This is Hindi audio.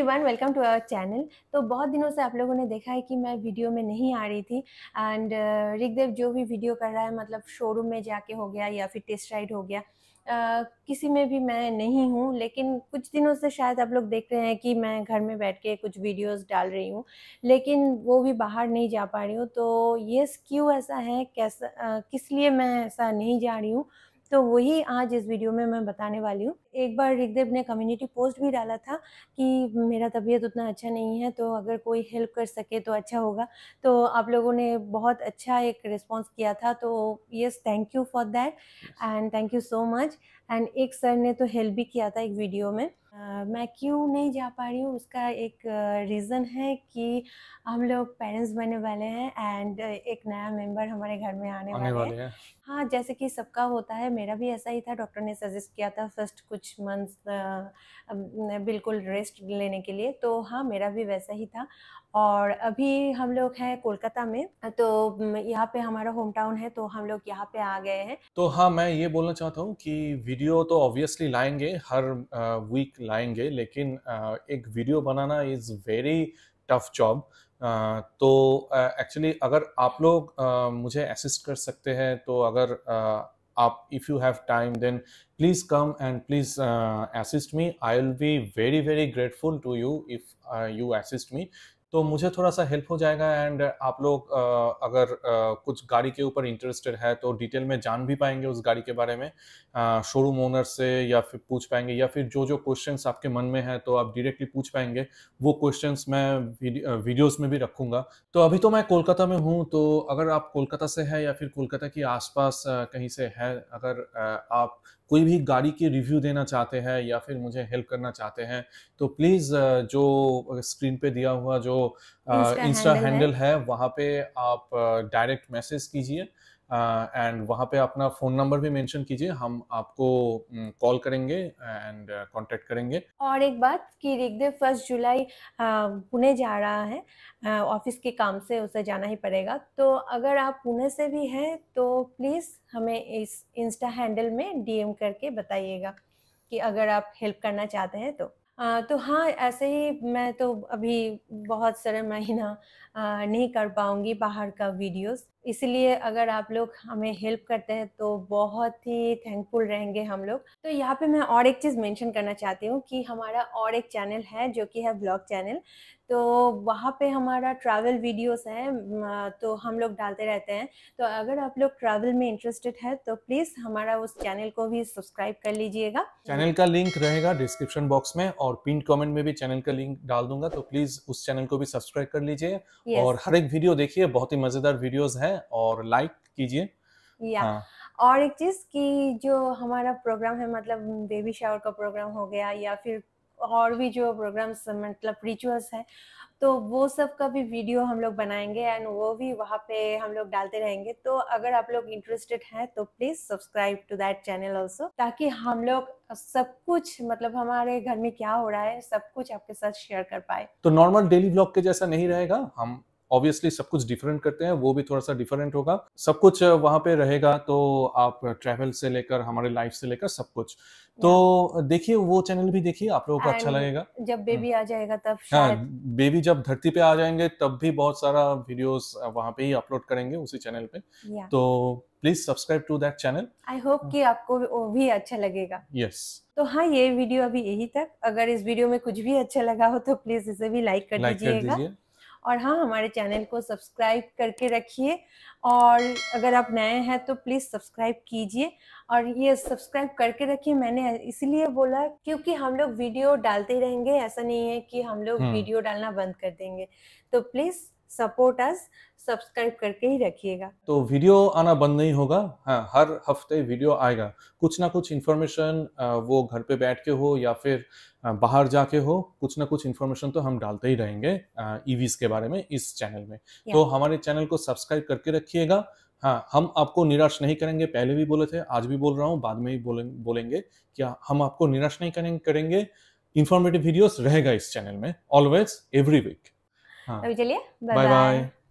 One welcome to our channel तो बहुत दिनों से आप लोगों ने देखा है कि मैं वीडियो में नहीं आ रही थी एंड रिकदेव uh, जो भी वीडियो कर रहा है मतलब शोरूम में जाके हो गया या फिर टेस्ट राइड हो गया Uh, किसी में भी मैं नहीं हूँ लेकिन कुछ दिनों से शायद आप लोग देख रहे हैं कि मैं घर में बैठ के कुछ वीडियोस डाल रही हूँ लेकिन वो भी बाहर नहीं जा पा रही हूँ तो ये क्यों ऐसा है कैसा uh, किस लिए मैं ऐसा नहीं जा रही हूँ तो वही आज इस वीडियो में मैं बताने वाली हूँ एक बार ऋग्देव ने कम्युनिटी पोस्ट भी डाला था कि मेरा तबीयत उतना अच्छा नहीं है तो अगर कोई हेल्प कर सके तो अच्छा होगा तो आप लोगों ने बहुत अच्छा एक रिस्पॉन्स किया था तो yes thank you for that and thank you so much and एक सर ने तो हेल्प भी किया था एक वीडियो में मैं क्यों नहीं जा पा रही हूँ उसका एक रीज़न है कि हम लोग पेरेंट्स बनने वाले हैं एंड एक नया मेंबर हमारे घर में आने, आने वाले हैं है। हाँ जैसे कि सबका होता है मेरा भी ऐसा ही था डॉक्टर ने सजेस्ट किया था फर्स्ट कुछ मंथ्स बिल्कुल रेस्ट लेने के लिए तो हाँ मेरा भी वैसा ही था और अभी हम लोग हैं कोलकाता में तो यहाँ पे हमारा होम टाउन है तो हम लोग यहाँ पे आ गए हैं तो हाँ मैं ये बोलना चाहता हूँ कि वीडियो तो ऑब्वियसली लाएंगे हर वीक लाएंगे लेकिन एक वीडियो बनाना इज़ वेरी टफ जॉब तो एक्चुअली अगर आप लोग मुझे असिस्ट कर सकते हैं तो अगर आप if you have time then please come and please assist me I will be very very grateful to you if you assist me तो मुझे थोड़ा सा हेल्प हो जाएगा एंड आप लोग अगर कुछ गाड़ी के ऊपर इंटरेस्टेड है तो डिटेल में जान भी पाएंगे उस गाड़ी के बारे में शोरूम ओनर से या फिर पूछ पाएंगे या फिर जो जो क्वेश्चन आपके मन में है तो आप डायरेक्टली पूछ पाएंगे वो क्वेश्चन मैं वीडियोज़ में भी रखूँगा तो अभी तो मैं कोलकाता में हूँ तो अगर आप कोलकाता से है या फिर कोलकाता के आसपास कहीं से है अगर आप कोई भी गाड़ी की रिव्यू देना चाहते हैं या फिर मुझे हेल्प करना चाहते हैं तो प्लीज़ जो स्क्रीन पे दिया हुआ जो इंस्टा uh, हैंडल है, वहाँ पे आप डायरेक्ट uh, मैसेज कीजिए एंड uh, वहाँ पे अपना फ़ोन नंबर भी मेंशन कीजिए हम आपको कॉल mm, करेंगे एंड कांटेक्ट करेंगे और एक बात कि रिगदेव फर्स्ट जुलाई पुणे जा रहा है ऑफिस के काम से उसे जाना ही पड़ेगा तो अगर आप पुणे से भी हैं तो प्लीज़ हमें इस इंस्टा हैंडल में डीएम करके बताइएगा कि अगर आप हेल्प करना चाहते हैं तो तो हाँ, ऐसे ही मैं तो अभी बहुत सारे महीना नहीं कर पाऊँगी बाहर का वीडियोज़ इसलिए अगर आप लोग हमें हेल्प करते हैं तो बहुत ही थैंकफुल रहेंगे हम लोग तो यहाँ पे मैं और एक चीज़ मेंशन करना चाहती हूँ कि हमारा और एक चैनल है जो कि है ब्लॉग चैनल तो वहाँ पे हमारा ट्रैवल वीडियोस हैं तो हम लोग डालते रहते हैं तो अगर आप लोग ट्रैवल में इंटरेस्टेड है तो प्लीज़ हमारा उस चैनल को भी सब्सक्राइब कर लीजिएगा चैनल का लिंक रहेगा डिस्क्रिप्शन बॉक्स में और पिन कमेंट में भी चैनल का लिंक डाल दूंगा तो प्लीज़ उस चैनल को भी सब्सक्राइब कर लीजिए और हर एक वीडियो देखिए बहुत ही मज़ेदार वीडियोज़ है है और लाइक कीजिए या हाँ. और एक चीज कि जो हमारा प्रोग्राम है मतलब बेबी शावर का प्रोग्राम हो गया या फिर और भी जो प्रोग्राम्स मतलब रिचुअल्स हैं तो वो सब का भी वीडियो हम लोग बनाएंगे एंड वो भी वहाँ पे हम लोग डालते रहेंगे तो अगर आप लोग इंटरेस्टेड हैं तो please subscribe to that channel also ताकि हम लोग सब कुछ मतलब हमारे घर में क्या हो रहा है सब कुछ आपके साथ शेयर कर पाए तो नॉर्मल डेली ब्लॉग के जैसा नहीं रहेगा हम ऑब्वियसली सब कुछ डिफरेंट करते हैं वो भी थोड़ा सा डिफरेंट होगा सब कुछ वहाँ पे रहेगा तो आप ट्रैवल से लेकर हमारे लाइफ से लेकर सब कुछ तो देखिए वो चैनल भी देखिए आप लोगों को अच्छा लगेगा जब बेबी हम्म। आ जाएगा तब हाँ बेबी जब धरती पे आ जाएंगे तब भी बहुत सारा वीडियोस वहाँ पे ही अपलोड करेंगे उसी चैनल पे तो please subscribe to that channel I hope कि आपको वो भी अच्छा लगेगा यस yes. तो हाँ ये वीडियो अभी यही तक अगर इस वीडियो में कुछ भी अच्छा लगा हो तो प्लीज इसे भी लाइक कर दीजिएगा और हाँ हमारे चैनल को सब्सक्राइब करके रखिए और अगर आप नए हैं तो प्लीज़ सब्सक्राइब कीजिए और ये सब्सक्राइब करके रखिए मैंने इसीलिए बोला क्योंकि हम लोग वीडियो डालते रहेंगे ऐसा नहीं है कि हम लोग हम्म। वीडियो डालना बंद कर देंगे तो प्लीज़ सपोर्ट अस सब्सक्राइब करके ही रखिएगा तो वीडियो आना बंद नहीं होगा हाँ हर हफ्ते वीडियो आएगा कुछ ना कुछ इन्फॉर्मेशन वो घर पे बैठ के हो या फिर बाहर जाके हो कुछ ना कुछ इन्फॉर्मेशन तो हम डालते ही रहेंगे ईवीज e के बारे में इस चैनल में तो हमारे चैनल को सब्सक्राइब करके रखिएगा हाँ हम आपको निराश नहीं करेंगे पहले भी बोले थे आज भी बोल रहा हूँ बाद में भी बोले, बोलेंगे कि हाँ, हम आपको निराश नहीं करेंगे करेंगे इन्फॉर्मेटिव वीडियोस रहेगा इस चैनल में ऑलवेज एवरी वीक हाँ। अभी चलिए बाय बाय